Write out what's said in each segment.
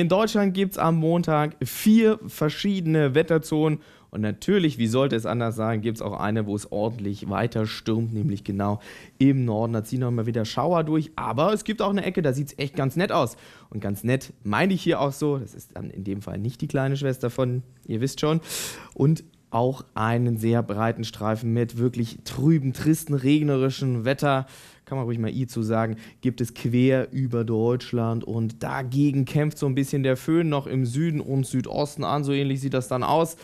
In Deutschland gibt es am Montag vier verschiedene Wetterzonen. Und natürlich, wie sollte es anders sein, gibt es auch eine, wo es ordentlich weiter stürmt, nämlich genau im Norden. Da ziehen auch immer wieder Schauer durch. Aber es gibt auch eine Ecke, da sieht es echt ganz nett aus. Und ganz nett meine ich hier auch so. Das ist dann in dem Fall nicht die kleine Schwester von, ihr wisst schon. Und auch einen sehr breiten Streifen mit wirklich trüben, tristen, regnerischen Wetter kann man ruhig mal I zu sagen, gibt es quer über Deutschland und dagegen kämpft so ein bisschen der Föhn noch im Süden und Südosten an, so ähnlich sieht das dann aus.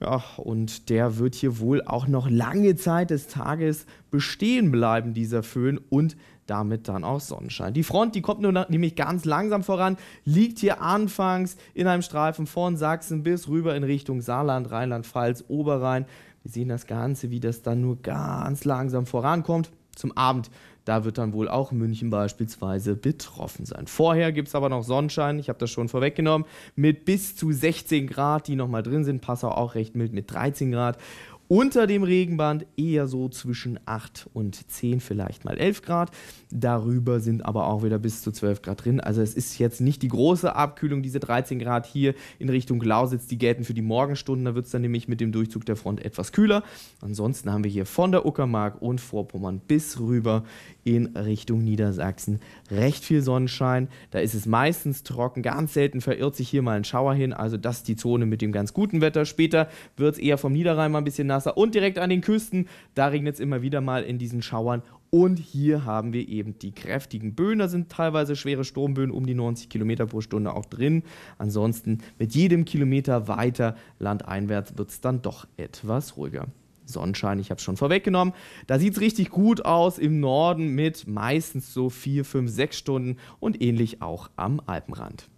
Ja, und der wird hier wohl auch noch lange Zeit des Tages bestehen bleiben, dieser Föhn, und damit dann auch Sonnenschein. Die Front, die kommt nur nach, nämlich ganz langsam voran, liegt hier anfangs in einem Streifen von Sachsen bis rüber in Richtung Saarland, Rheinland-Pfalz, Oberrhein. Wir sehen das Ganze, wie das dann nur ganz langsam vorankommt. Zum Abend da wird dann wohl auch München beispielsweise betroffen sein. Vorher gibt es aber noch Sonnenschein, ich habe das schon vorweggenommen, mit bis zu 16 Grad, die nochmal drin sind. Passau auch recht mild mit 13 Grad. Unter dem Regenband eher so zwischen 8 und 10, vielleicht mal 11 Grad. Darüber sind aber auch wieder bis zu 12 Grad drin. Also es ist jetzt nicht die große Abkühlung, diese 13 Grad hier in Richtung Lausitz, die gelten für die Morgenstunden. Da wird es dann nämlich mit dem Durchzug der Front etwas kühler. Ansonsten haben wir hier von der Uckermark und Vorpommern bis rüber in Richtung Niedersachsen. Recht viel Sonnenschein, da ist es meistens trocken, ganz selten verirrt sich hier mal ein Schauer hin, also das ist die Zone mit dem ganz guten Wetter. Später wird es eher vom Niederrhein mal ein bisschen nasser und direkt an den Küsten, da regnet es immer wieder mal in diesen Schauern und hier haben wir eben die kräftigen Böen. Da sind teilweise schwere Sturmböen um die 90 Kilometer pro Stunde auch drin. Ansonsten mit jedem Kilometer weiter landeinwärts wird es dann doch etwas ruhiger. Sonnenschein, ich habe es schon vorweggenommen. Da sieht es richtig gut aus im Norden mit meistens so 4, 5, 6 Stunden und ähnlich auch am Alpenrand.